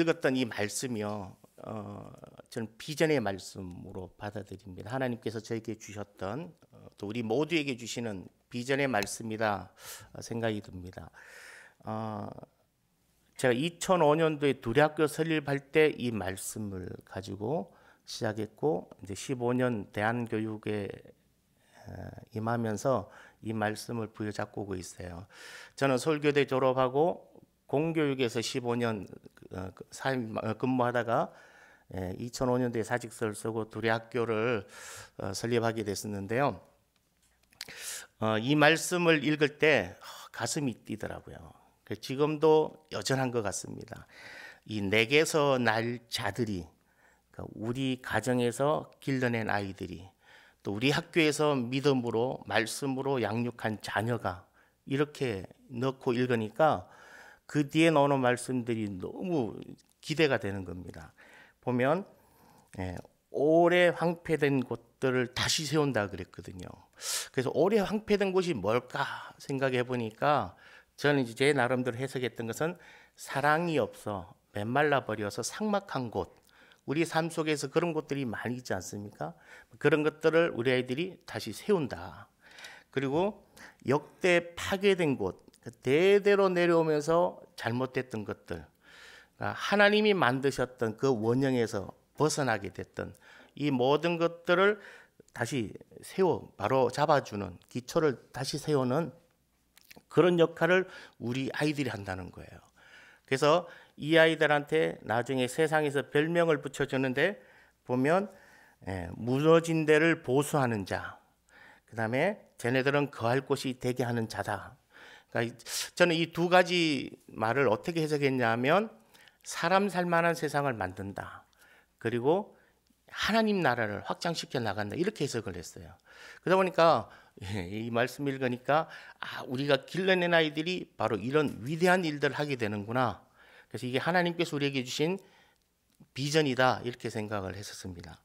읽었던 이 말씀이요. 어, 저는 비전의 말씀으로 받아들입니다. 하나님께서 저에게 주셨던 어, 또 우리 모두에게 주시는 비전의 말씀이다 어, 생각이 듭니다. 어, 제가 2005년도에 두리학교 설립할 때 이 말씀을 가지고 시작했고 이제 15년 대한교육에 어, 임하면서 이 말씀을 부여잡고 있어요. 저는 서울교대 졸업하고 공교육에서 15년 사임 어, 그 어, 근무하다가 2005년도에 예, 사직서를 쓰고 둘의 학교를 어, 설립하게 됐었는데요. 이 말씀을 읽을 때 가슴이 뛰더라고요. 그 지금도 여전한 것 같습니다. 이 내게서 날 자들이 그러니까 우리 가정에서 길러낸 아이들이 또 우리 학교에서 믿음으로 말씀으로 양육한 자녀가 이렇게 넣고 읽으니까 그 뒤에 나오는 말씀들이 너무 기대가 되는 겁니다. 보면 예, 오래 황폐된 곳들을 다시 세운다 그랬거든요. 그래서 오래 황폐된 곳이 뭘까 생각해 보니까 저는 이제 제 나름대로 해석했던 것은 사랑이 없어 맨말라 버려서 상막한 곳. 우리 삶 속에서 그런 곳들이 많이 있지 않습니까? 그런 것들을 우리 아이들이 다시 세운다. 그리고 역대 파괴된 곳, 그 대대로 내려오면서 잘못됐던 것들, 그러니까 하나님이 만드셨던 그 원형에서 벗어나게 됐던 이 모든 것들을 다시 세워 바로 잡아주는 기초를 다시 세우는 그런 역할을 우리 아이들이 한다는 거예요. 그래서 이 아이들한테 나중에 세상에서 별명을 붙여주는데 보면 예, 무너진 데를 보수하는 자, 그 다음에 쟤네들은 거할 곳이 되게 하는 자다. 그러니까 저는 이 두 가지 말을 어떻게 해석했냐면 사람 살만한 세상을 만든다. 그리고 하나님 나라를 확장시켜 나간다. 이렇게 해석을 했어요. 그러다 보니까 이 말씀 읽으니까 아, 우리가 길러낸 아이들이 바로 이런 위대한 일들을 하게 되는구나. 그래서 이게 하나님께서 우리에게 주신 비전이다. 이렇게 생각을 했었습니다.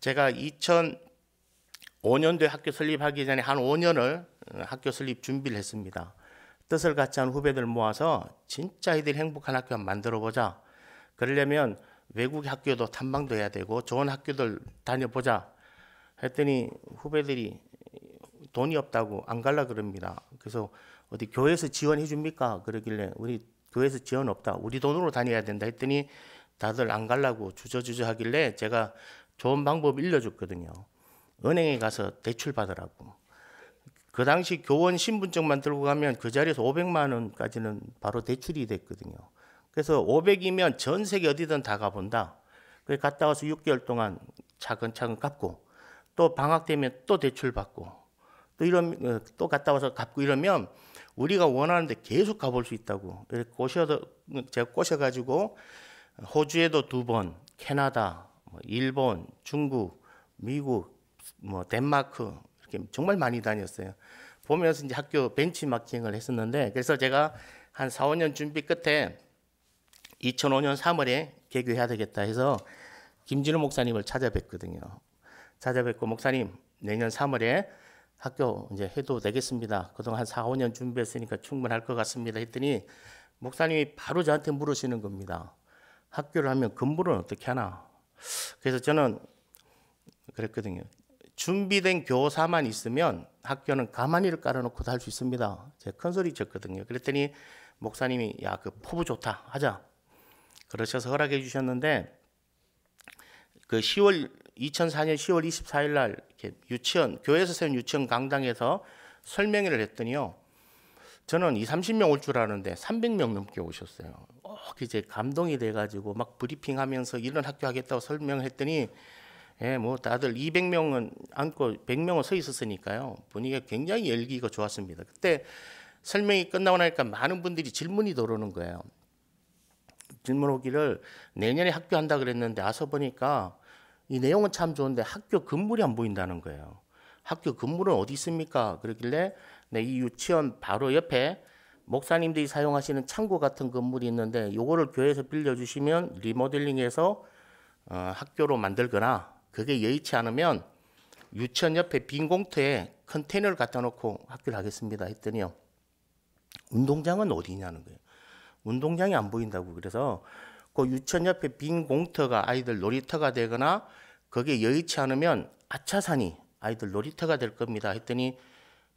제가 2005년도에 학교 설립하기 전에 한 5년을 학교 설립 준비를 했습니다. 뜻을 같이 한 후배들 모아서 진짜 이들 행복한 학교 만들어 보자. 그러려면 외국 학교도 탐방도 해야 되고 좋은 학교들 다녀보자. 했더니 후배들이 돈이 없다고 안 갈라 그럽니다. 그래서 어디 교회에서 지원해 줍니까? 그러길래 우리 교회에서 지원 없다. 우리 돈으로 다녀야 된다 했더니 다들 안 갈라고 주저주저 하길래 제가 좋은 방법 일러줬거든요. 은행에 가서 대출 받으라고. 그 당시 교원 신분증만 들고 가면 그 자리에서 500만 원까지는 바로 대출이 됐거든요. 그래서 500이면 전 세계 어디든 다 가본다. 그래 갔다 와서 6개월 동안 차근차근 갚고 또 방학 되면 또 대출 받고 또 이런 어, 또 갔다 와서 갚고 이러면 우리가 원하는데 계속 가볼 수 있다고. 이렇게 꼬셔서 제가 꼬셔가지고 호주에도 두 번, 캐나다, 뭐 일본, 중국, 미국, 뭐 덴마크 이렇게 정말 많이 다녔어요. 보면서 이제 학교 벤치마킹을 했었는데 그래서 제가 한 4, 5년 준비 끝에 2005년 3월에 개교해야 되겠다 해서 김진우 목사님을 찾아뵙거든요 찾아뵙고 목사님 내년 3월에 학교 이제 해도 되겠습니다. 그동안 한 4, 5년 준비했으니까 충분할 것 같습니다. 했더니 목사님이 바로 저한테 물으시는 겁니다. 학교를 하면 근무를 어떻게 하나? 그래서 저는 그랬거든요. 준비된 교사만 있으면 학교는 가만히를 깔아놓고 다할수 있습니다. 제가 큰 소리 쳤거든요. 그랬더니 목사님이 야그 포부 좋다 하자 그러셔서 허락해 주셨는데 그 10월 2004년 10월 24일 날 유치원 교회에서 세운 유치원 강당에서 설명회를 했더니요. 저는 이 30명 올 줄 아는데 300명 넘게 오셨어요. 어, 이제 감동이 돼가지고 막 브리핑하면서 이런 학교 하겠다고 설명했더니 예, 뭐 다들 200명은 안고 100명은 서 있었으니까요. 분위기가 굉장히 열기가 좋았습니다. 그때 설명이 끝나고 나니까 많은 분들이 질문이 들어오는 거예요. 질문 오기를 내년에 학교 한다 그랬는데 와서 보니까 이 내용은 참 좋은데 학교 건물이 안 보인다는 거예요. 학교 건물은 어디 있습니까? 그러길래 네, 이 유치원 바로 옆에 목사님들이 사용하시는 창고 같은 건물이 있는데 요거를 교회에서 빌려주시면 리모델링해서 어, 학교로 만들거나 그게 여의치 않으면 유치원 옆에 빈 공터에 컨테이너를 갖다 놓고 학교를 하겠습니다 했더니요. 운동장은 어디냐는 거예요. 운동장이 안 보인다고 그래서 그 유치원 옆에 빈 공터가 아이들 놀이터가 되거나 그게 여의치 않으면 아차산이 아이들 놀이터가 될 겁니다 했더니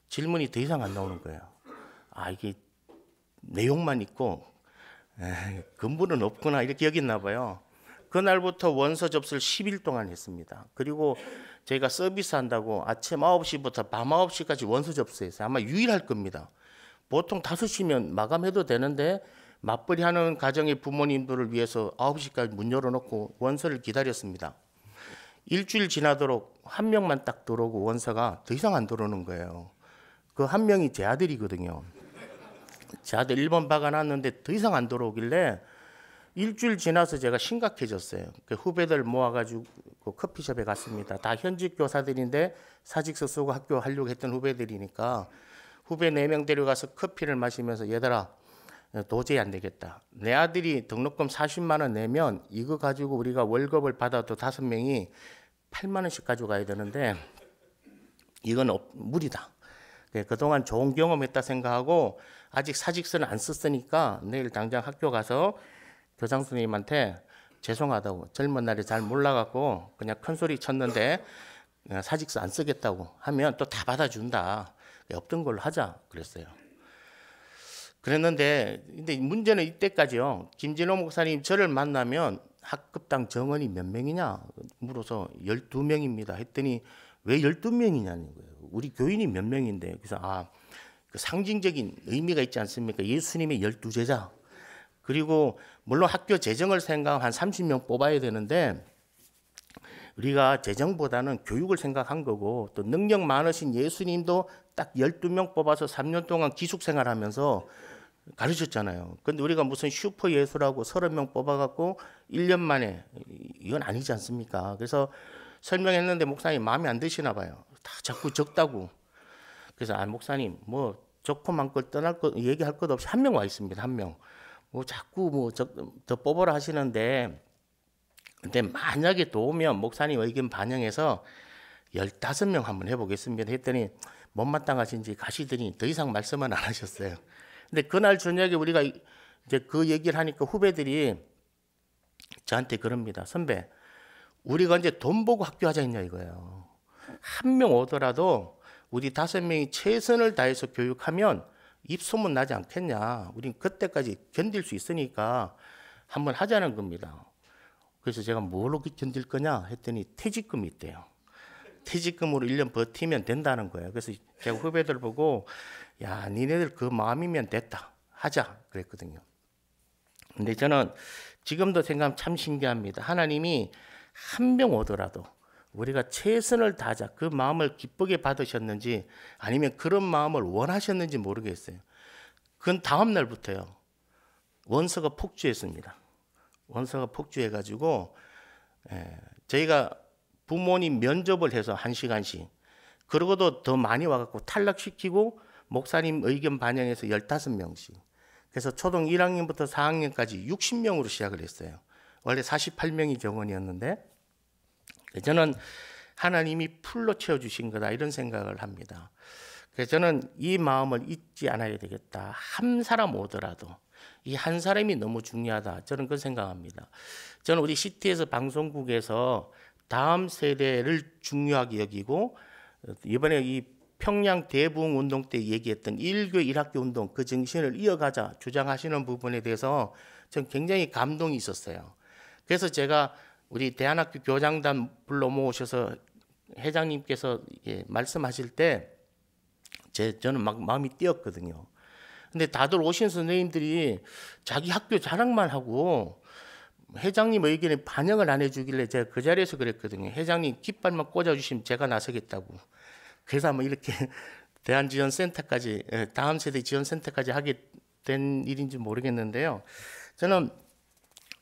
질문이 더 이상 안 나오는 거예요. 아 이게 내용만 있고 에이, 근본은 없구나 이렇게 여겼나 봐요. 그날부터 원서 접수를 10일 동안 했습니다. 그리고 저희가 서비스 한다고 아침 9시부터 밤 9시까지 원서 접수했어요. 아마 유일할 겁니다. 보통 5시면 마감해도 되는데 맞벌이 하는 가정의 부모님들을 위해서 9시까지 문 열어놓고 원서를 기다렸습니다. 일주일 지나도록 한 명만 딱 들어오고 원서가 더 이상 안 들어오는 거예요. 그 한 명이 제 아들이거든요. 제 아들 1번 박아놨는데 더 이상 안 들어오길래 일주일 지나서 제가 심각해졌어요. 그 후배들 모아가지고 그 커피숍에 갔습니다. 다 현직 교사들인데 사직서 쓰고 학교 하려고 했던 후배들이니까 후배 네 명 데려가서 커피를 마시면서 얘들아 도저히 안 되겠다. 내 아들이 등록금 40만 원 내면 이거 가지고 우리가 월급을 받아도 다섯 명이 8만 원씩 가져가야 되는데 이건 무리다. 예, 그동안 좋은 경험했다 생각하고 아직 사직서는 안 썼으니까 내일 당장 학교 가서 교장 선생님한테 죄송하다고 젊은 날에 잘 몰라갖고 그냥 큰 소리 쳤는데 사직서 안 쓰겠다고 하면 또 다 받아준다. 없던 걸로 하자 그랬어요. 그랬는데 근데 문제는 이때까지요. 김진호 목사님 저를 만나면 학급당 정원이 몇 명이냐 물어서 12명입니다 했더니 왜 12명이냐는 거예요. 우리 교인이 몇 명인데 그래서 아그 상징적인 의미가 있지 않습니까? 예수님의 열두 제자 그리고 물론 학교 재정을 생각하면 한 30명 뽑아야 되는데 우리가 재정보다는 교육을 생각한 거고 또 능력 많으신 예수님도 딱 12명 뽑아서 3년 동안 기숙 생활하면서 가르쳤잖아요. 근데 우리가 무슨 슈퍼 예수라고 30명 뽑아갖고 1년 만에 이건 아니지 않습니까? 그래서 설명했는데 목사님 마음에 안 드시나 봐요. 다 자꾸 적다고. 그래서 아 목사님 뭐 적고 만고 떠날 것 얘기할 것 없이 한 명 와 있습니다. 한 명. 뭐 자꾸 뭐더 뽑으라 하시는데 근데 만약에 도우면 목사님 의견 반영해서 15명 한번 해보겠습니다 했더니 못마땅하신지 가시더니 더 이상 말씀은 안 하셨어요. 근데 그날 저녁에 우리가 이제 그 얘기를 하니까 후배들이 저한테 그럽니다. 선배, 우리가 이제 돈 보고 학교 하자 했냐 이거예요. 한 명 오더라도 우리 다섯 명이 최선을 다해서 교육하면 입소문 나지 않겠냐. 우린 그때까지 견딜 수 있으니까 한번 하자는 겁니다. 그래서 제가 뭘로 견딜 거냐 했더니 퇴직금이 있대요. 퇴직금으로 1년 버티면 된다는 거예요. 그래서 제가 후배들 보고 야, 니네들 그 마음이면 됐다. 하자. 그랬거든요. 근데 저는 지금도 생각하면 참 신기합니다. 하나님이 한 명 오더라도 우리가 최선을 다하자 그 마음을 기쁘게 받으셨는지 아니면 그런 마음을 원하셨는지 모르겠어요. 그건 다음 날부터요. 원서가 폭주했습니다. 원서가 폭주해가지고 예, 저희가 부모님 면접을 해서 한 시간씩 그러고도 더 많이 와갖고 탈락시키고 목사님 의견 반영해서 15명씩 그래서 초등 1학년부터 4학년까지 60명으로 시작을 했어요. 원래 48명이 경원이었는데 네, 저는 하나님이 풀로 채워주신 거다 이런 생각을 합니다. 그래서 저는 이 마음을 잊지 않아야 되겠다. 한 사람 오더라도 이 한 사람이 너무 중요하다. 저는 그 생각합니다. 저는 우리 시티에서 방송국에서 다음 세대를 중요하게 여기고 이번에 이 평양 대부흥 운동 때 얘기했던 일교 일학교 운동 그 정신을 이어가자 주장하시는 부분에 대해서 전 굉장히 감동이 있었어요. 그래서 제가 우리 대한학교 교장단 불러 모으셔서 회장님께서 예, 말씀하실 때 제, 저는 막 마음이 뛰었거든요. 근데 다들 오신 선생님들이 자기 학교 자랑만 하고 회장님 의견에 반영을 안 해주길래 제가 그 자리에서 그랬거든요. 회장님 깃발만 꽂아주시면 제가 나서겠다고. 그래서 아 이렇게 대한지원센터까지 예, 다음 세대 지원센터까지 하게 된 일인지 모르겠는데요. 저는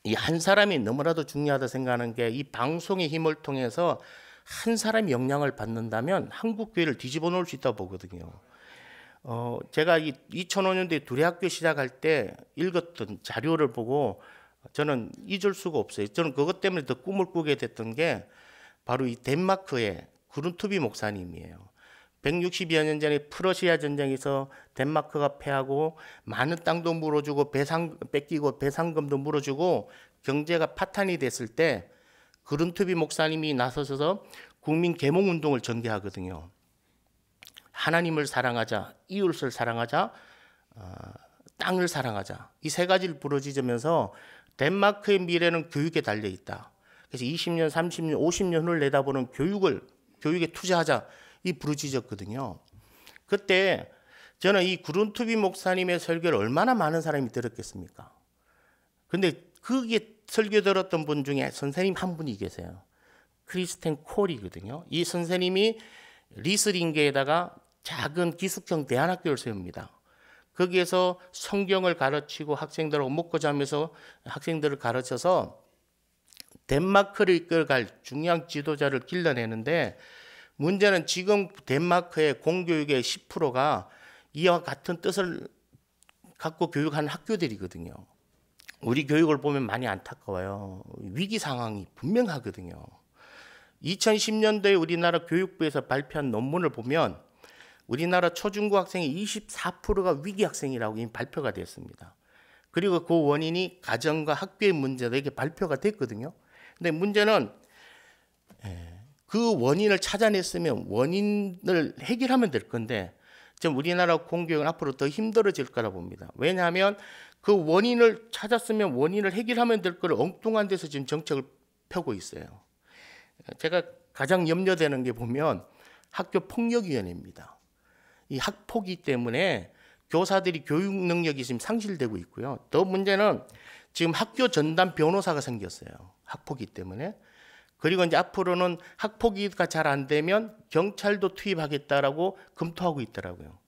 이한 사람이 너무나도 중요하다 생각하는 게 이 방송의 힘을 통해서 한 사람이 영향을 받는다면 한국 교회를 뒤집어 놓을 수 있다고 보거든요. 어, 제가 이 2005년도에 두레학교 시작할 때 읽었던 자료를 보고 저는 잊을 수가 없어요. 저는 그것 때문에 더 꿈을 꾸게 됐던 게 바로 이 덴마크의 그룬투비 목사님이에요. 160여 년 전에 프러시아 전쟁에서 덴마크가 패하고 많은 땅도 물어주고 배상 뺏기고 배상금도 물어주고 경제가 파탄이 됐을 때그룬트비 목사님이 나서셔서 국민 계몽 운동을 전개하거든요. 하나님을 사랑하자, 이웃을 사랑하자, 어, 땅을 사랑하자 이 세 가지를 부러지면서 덴마크의 미래는 교육에 달려 있다. 그래서 20년, 30년, 50년 을 내다보는 교육을 교육에 투자하자. 이 부르짖었거든요. 그때 저는 이 구룬투비 목사님의 설교를 얼마나 많은 사람이 들었겠습니까? 근데 그게 설교 들었던 분 중에 선생님 한 분이 계세요. 크리스텐 콜이거든요. 이 선생님이 리스링게에다가 작은 기숙형 대안학교를 세웁니다. 거기에서 성경을 가르치고 학생들하고 먹고 자면서 학생들을 가르쳐서 덴마크를 이끌갈 중요한 지도자를 길러내는데 문제는 지금 덴마크의 공교육의 10%가 이와 같은 뜻을 갖고 교육하는 학교들이거든요. 우리 교육을 보면 많이 안타까워요. 위기 상황이 분명하거든요. 2010년도에 우리나라 교육부에서 발표한 논문을 보면 우리나라 초중고 학생의 24%가 위기 학생이라고 이미 발표가 되었습니다. 그리고 그 원인이 가정과 학교의 문제다 이게 발표가 됐거든요. 근데 문제는 에, 그 원인을 찾아냈으면 원인을 해결하면 될 건데 지금 우리나라 공교육은 앞으로 더 힘들어질 거라 봅니다. 왜냐하면 그 원인을 찾았으면 원인을 해결하면 될 걸 엉뚱한 데서 지금 정책을 펴고 있어요. 제가 가장 염려되는 게 보면 학교 폭력위원회입니다. 이 학폭이 때문에 교사들이 교육 능력이 지금 상실되고 있고요. 더 문제는 지금 학교 전담 변호사가 생겼어요. 학폭이 때문에. 그리고 이제 앞으로는 학폭위가 잘 안 되면 경찰도 투입하겠다라고 검토하고 있더라고요.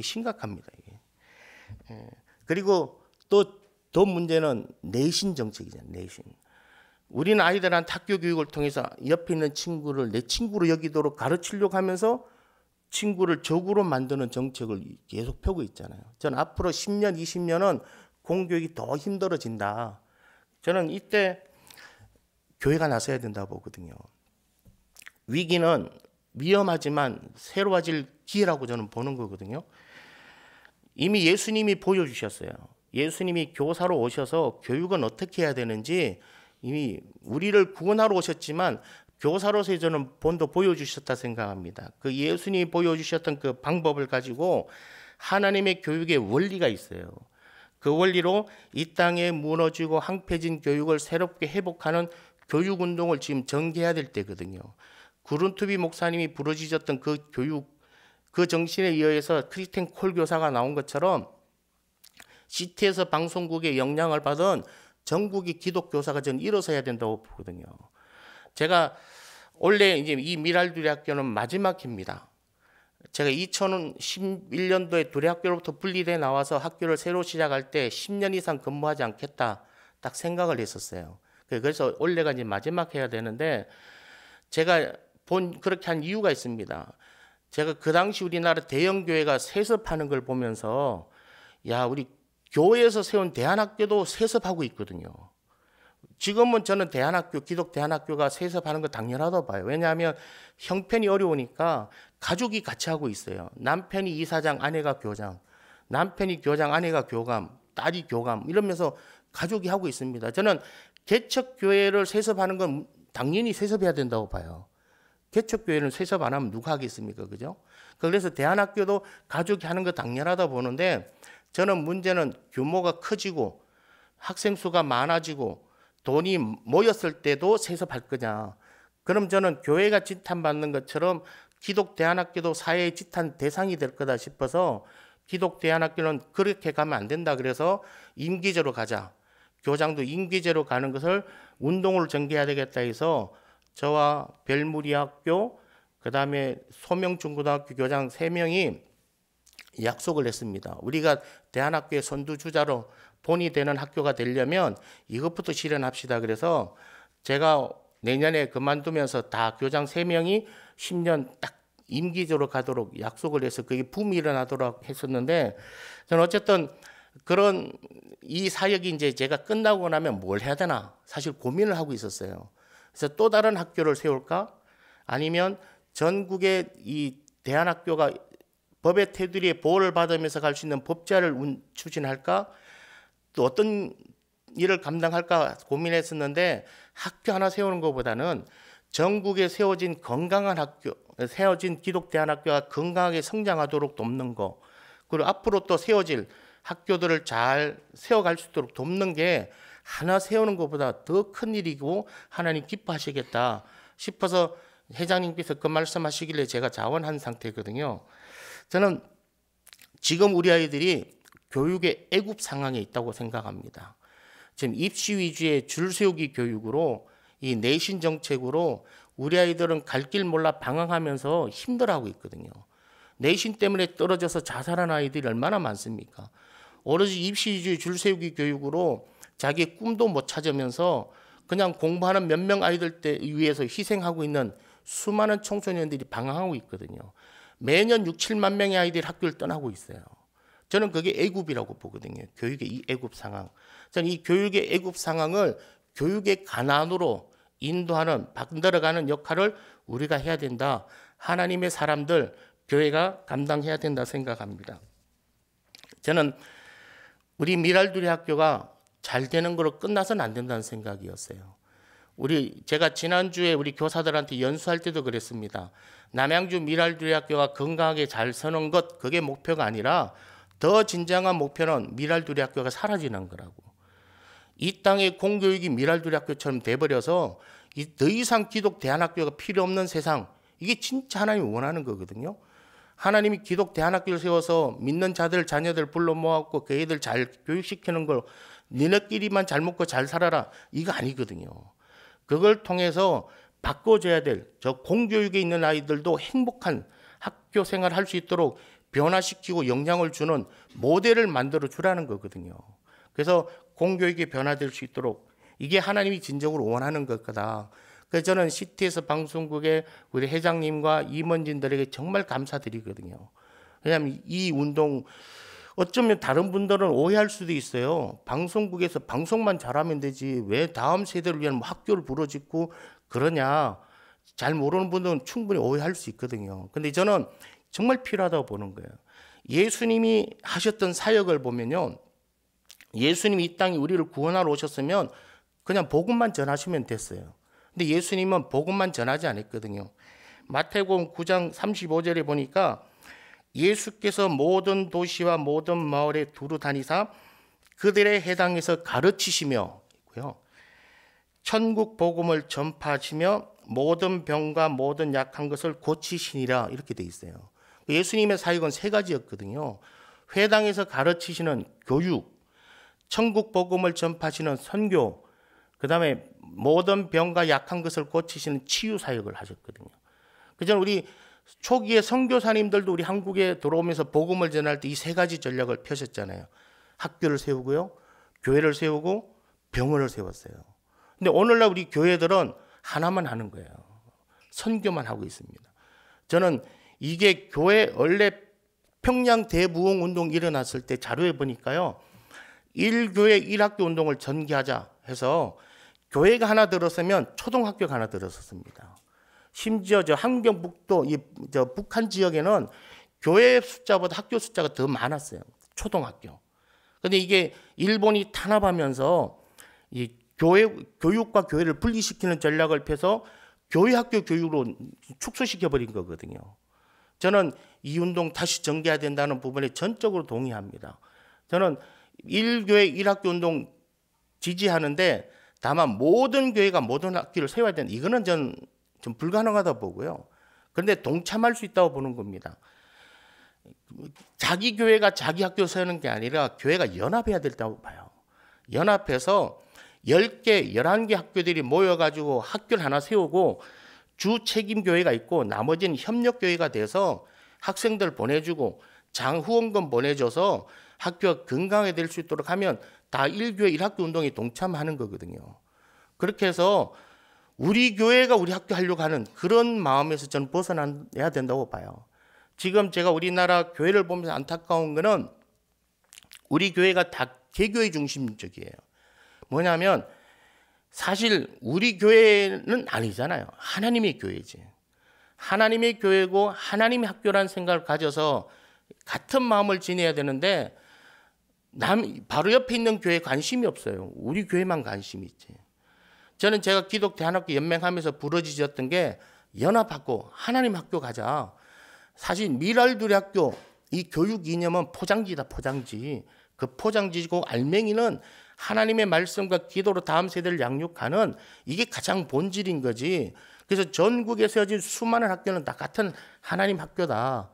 심각합니다. 이게. 예. 그리고 또 더 문제는 내신 정책이잖아요. 내신. 우리는 아이들한테 학교 교육을 통해서 옆에 있는 친구를 내 친구로 여기도록 가르치려고 하면서 친구를 적으로 만드는 정책을 계속 펴고 있잖아요. 저는 앞으로 10년, 20년은 공교육이 더 힘들어진다. 저는 이때 교회가 나서야 된다고 보거든요. 위기는 위험하지만 새로워질 기회라고 저는 보는 거거든요. 이미 예수님이 보여주셨어요. 예수님이 교사로 오셔서 교육은 어떻게 해야 되는지 이미 우리를 구원하러 오셨지만 교사로서의 저는 본도 보여주셨다 생각합니다. 그 예수님이 보여주셨던 그 방법을 가지고 하나님의 교육의 원리가 있어요. 그 원리로 이 땅에 무너지고 황폐진 교육을 새롭게 회복하는 교육 운동을 지금 전개해야 될 때거든요. 구룬투비 목사님이 부르짖었던 그 교육 그 정신에 의해서 크리스텐 콜 교사가 나온 것처럼 시티에서 방송국의 영향을 받은 전국의 기독교사가 전 일어서야 된다고 보거든요. 제가 원래 이제 이 미랄 유리학교는 마지막 입니다 제가 2011년도에 도리학교로부터 분리돼 나와서 학교를 새로 시작할 때 10년 이상 근무하지 않겠다 딱 생각을 했었어요. 그, 그래서 올해가 이제 마지막 해야 되는데 제가 본 그렇게 한 이유가 있습니다. 제가 그 당시 우리나라 대형 교회가 세습하는 걸 보면서 야 우리 교회에서 세운 대한학교도 세습하고 있거든요. 지금은 저는 대한학교, 기독 대한학교가 세습하는 거 당연하다고 봐요. 왜냐하면 형편이 어려우니까 가족이 같이 하고 있어요. 남편이 이사장, 아내가 교장, 남편이 교장, 아내가 교감, 딸이 교감 이러면서 가족이 하고 있습니다. 저는 개척교회를 세습하는 건 당연히 세습해야 된다고 봐요. 개척교회는 세습 안 하면 누가 하겠습니까? 그죠? 그래서 대한학교도 가족이 하는 거 당연하다 보는데 저는 문제는 규모가 커지고 학생 수가 많아지고 돈이 모였을 때도 세습할 거냐. 그럼 저는 교회가 지탄받는 것처럼 기독 대안학교도 사회의 지탄 대상이 될 거다 싶어서 기독 대안학교는 그렇게 가면 안 된다. 그래서 임기제로 가자. 교장도 임기제로 가는 것을 운동을 전개해야 되겠다 해서 저와 별무리 학교 그다음에 소명중고등학교 교장 3명이 약속을 했습니다. 우리가 대한학교의 선두주자로 본이 되는 학교가 되려면 이것부터 실현합시다. 그래서 제가 내년에 그만두면서 다 교장 3명이 10년 딱 임기제로 가도록 약속을 해서 그게 붐이 일어나도록 했었는데 저는 어쨌든 그런 이 사역이 이제 제가 끝나고 나면 뭘 해야 되나 사실 고민을 하고 있었어요. 그래서 또 다른 학교를 세울까? 아니면 전국의 이 대한학교가 법의 테두리에 보호를 받으면서 갈 수 있는 법제를 추진할까? 또 어떤 일을 감당할까 고민했었는데 학교 하나 세우는 것보다는 전국에 세워진 건강한 학교, 세워진 기독대안학교가 건강하게 성장하도록 돕는 거, 그리고 앞으로 또 세워질 학교들을 잘 세워갈 수 있도록 돕는 게 하나 세우는 것보다 더 큰 일이고 하나님 기뻐하시겠다 싶어서 회장님께서 그 말씀하시길래 제가 자원한 상태거든요. 저는 지금 우리 아이들이 교육의 애국 상황에 있다고 생각합니다. 지금 입시 위주의 줄 세우기 교육으로 이 내신 정책으로 우리 아이들은 갈 길 몰라 방황하면서 힘들어하고 있거든요. 내신 때문에 떨어져서 자살한 아이들이 얼마나 많습니까? 오로지 입시 위주의 줄세우기 교육으로 자기의 꿈도 못 찾으면서 그냥 공부하는 몇 명 아이들 때 위해서 희생하고 있는 수많은 청소년들이 방황하고 있거든요. 매년 6, 7만 명의 아이들이 학교를 떠나고 있어요. 저는 그게 애굽이라고 보거든요. 교육의 이 애굽 상황. 저는 이 교육의 애굽 상황을 교육의 가난으로 인도하는 만들어가는 역할을 우리가 해야 된다. 하나님의 사람들 교회가 감당해야 된다 생각합니다. 저는 우리 미랄두리 학교가 잘 되는 걸로 끝나서는 안 된다는 생각이었어요. 우리 제가 지난주에 우리 교사들한테 연수할 때도 그랬습니다. 남양주 미랄두리 학교가 건강하게 잘 서는 것 그게 목표가 아니라 더 진정한 목표는 미랄두리 학교가 사라지는 거라고. 이 땅의 공교육이 미랄두리 학교처럼 돼버려서 더 이상 기독 대안학교가 필요 없는 세상 이게 진짜 하나님이 원하는 거거든요. 하나님이 기독 대안학교를 세워서 믿는 자들 자녀들 불러 모았고 그 애들 잘 교육시키는 걸 니네끼리만 잘 먹고 잘 살아라 이거 아니거든요. 그걸 통해서 바꿔줘야 될 저 공교육에 있는 아이들도 행복한 학교 생활 할 수 있도록 변화시키고 영향을 주는 모델을 만들어 주라는 거거든요. 그래서 공교육이 변화될 수 있도록 이게 하나님이 진정으로 원하는 것이다. 그래서 저는 시티에서 방송국에 우리 회장님과 임원진들에게 정말 감사드리거든요. 왜냐하면 이 운동 어쩌면 다른 분들은 오해할 수도 있어요. 방송국에서 방송만 잘하면 되지 왜 다음 세대를 위한 학교를 부러짓고 그러냐. 잘 모르는 분들은 충분히 오해할 수 있거든요. 근데 저는 정말 필요하다고 보는 거예요. 예수님이 하셨던 사역을 보면요. 예수님이 이 땅에 우리를 구원하러 오셨으면 그냥 복음만 전하시면 됐어요. 근데 예수님은 복음만 전하지 않았거든요. 마태복음 9장 35절에 보니까 예수께서 모든 도시와 모든 마을에 두루 다니사 그들의 해당에서 가르치시며 있고요. 천국 복음을 전파하시며 모든 병과 모든 약한 것을 고치시니라 이렇게 돼 있어요. 예수님의 사역은 세 가지였거든요. 회당에서 가르치시는 교육, 천국 복음을 전파하시는 선교, 그 다음에 모든 병과 약한 것을 고치시는 치유 사역을 하셨거든요. 그 전 우리 초기에 선교사님들도 우리 한국에 들어오면서 복음을 전할 때 이 세 가지 전략을 펴셨잖아요. 학교를 세우고요, 교회를 세우고 병원을 세웠어요. 근데 오늘날 우리 교회들은 하나만 하는 거예요. 선교만 하고 있습니다. 저는 이게 교회 원래 평양 대부흥 운동 일어났을 때 자료에 보니까요. 1교회 1학교 운동을 전개하자 해서 교회가 하나 들어서면 초등학교가 하나 들어섰습니다. 심지어 저 항경북도 이 저 북한 지역에는 교회 숫자보다 학교 숫자가 더 많았어요. 초등학교. 근데 이게 일본이 탄압하면서 이 교회 교육과 교회를 분리시키는 전략을 펴서 교회 학교 교육으로 축소시켜 버린 거거든요. 저는 이 운동 다시 전개해야 된다는 부분에 전적으로 동의합니다. 저는 일교회 일학교 운동 지지하는데 다만 모든 교회가 모든 학교를 세워야 되는 이거는 전 좀 불가능하다 보고요. 그런데 동참할 수 있다고 보는 겁니다. 자기 교회가 자기 학교 세우는 게 아니라 교회가 연합해야 된다고 봐요. 연합해서 10개, 11개 학교들이 모여가지고 학교를 하나 세우고 주 책임 교회가 있고 나머지는 협력 교회가 돼서 학생들 보내주고 장 후원금 보내줘서 학교가 건강해될 수 있도록 하면 다 1교회 1학교 운동에 동참하는 거거든요. 그렇게 해서 우리 교회가 우리 학교 하려고 하는 그런 마음에서 저는 벗어나야 된다고 봐요. 지금 제가 우리나라 교회를 보면서 안타까운 거는 우리 교회가 다 개교회 중심적이에요. 뭐냐면 사실 우리 교회는 아니잖아요. 하나님의 교회지. 하나님의 교회고 하나님의 학교라는 생각을 가져서 같은 마음을 지내야 되는데 남 바로 옆에 있는 교회에 관심이 없어요. 우리 교회만 관심이 있지. 저는 제가 기독 대한학교 연맹하면서 부러지셨던 게 연합학교 하나님 학교 가자. 사실 미랄두리 학교 이 교육 이념은 포장지다 포장지. 그 포장지고 알맹이는 하나님의 말씀과 기도로 다음 세대를 양육하는 이게 가장 본질인 거지. 그래서 전국에 세워진 수많은 학교는 다 같은 하나님 학교다.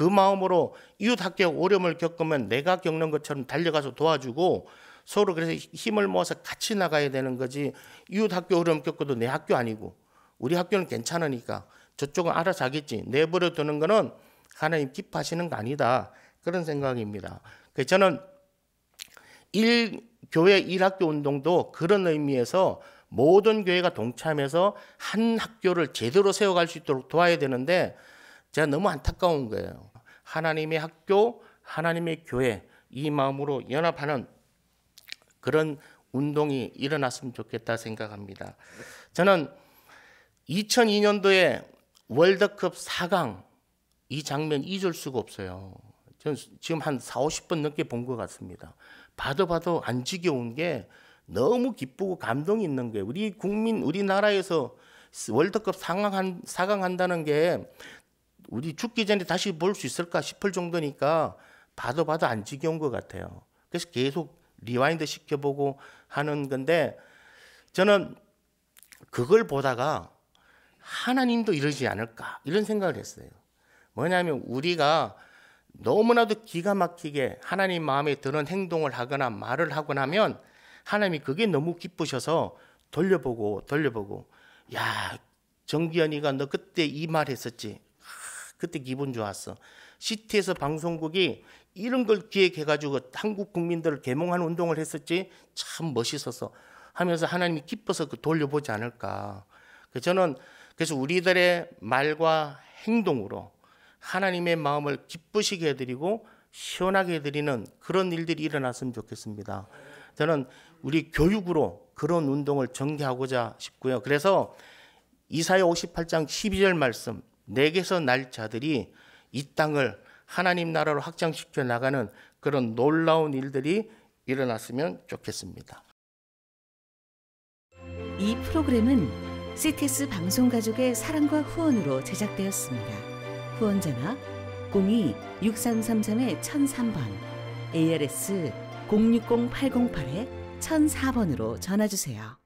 그 마음으로 이웃 학교에 어려움을 겪으면 내가 겪는 것처럼 달려가서 도와주고 서로 그래서 힘을 모아서 같이 나가야 되는 거지 이웃 학교 어려움 겪어도 내 학교 아니고 우리 학교는 괜찮으니까 저쪽은 알아서 하겠지 내버려 두는 거는 하나님 기뻐하시는 거 아니다 그런 생각입니다. 그 저는 일 교회 일학교 운동도 그런 의미에서 모든 교회가 동참해서 한 학교를 제대로 세워갈 수 있도록 도와야 되는데 제가 너무 안타까운 거예요. 하나님의 학교, 하나님의 교회 이 마음으로 연합하는 그런 운동이 일어났으면 좋겠다 생각합니다. 저는 2002년도에 월드컵 4강 이 장면 잊을 수가 없어요. 전 지금 한 4, 50번 넘게 본 것 같습니다. 봐도 봐도 안 지겨운 게 너무 기쁘고 감동이 있는 게 우리 국민 우리나라에서 월드컵 4강, 한, 4강 한다는 게 우리 죽기 전에 다시 볼 수 있을까 싶을 정도니까 봐도 봐도 안 지겨운 것 같아요. 그래서 계속 리와인드 시켜보고 하는 건데 저는 그걸 보다가 하나님도 이러지 않을까 이런 생각을 했어요. 뭐냐면 우리가 너무나도 기가 막히게 하나님 마음에 드는 행동을 하거나 말을 하고 나면 하나님이 그게 너무 기쁘셔서 돌려보고 돌려보고 야 정기현이가 너 그때 이 말 했었지 그때 기분 좋았어. 시티에서 방송국이 이런 걸 기획해가지고 한국 국민들을 개몽하는 운동을 했었지 참 멋있어서 하면서 하나님이 기뻐서 그 돌려보지 않을까. 그래서 저는 그래서 우리들의 말과 행동으로 하나님의 마음을 기쁘시게 해드리고 시원하게 해드리는 그런 일들이 일어났으면 좋겠습니다. 저는 우리 교육으로 그런 운동을 전개하고자 싶고요. 그래서 이사야 58장 12절 말씀 내게서 날 자들이 이 땅을 하나님 나라로 확장시켜 나가는 그런 놀라운 일들이 일어났으면 좋겠습니다. 이 프로그램은 CTS 방송 가족의 사랑과 후원으로 제작되었습니다. 후원자나 02-6333-1003번, ARS 060808-1004번으로 전화주세요.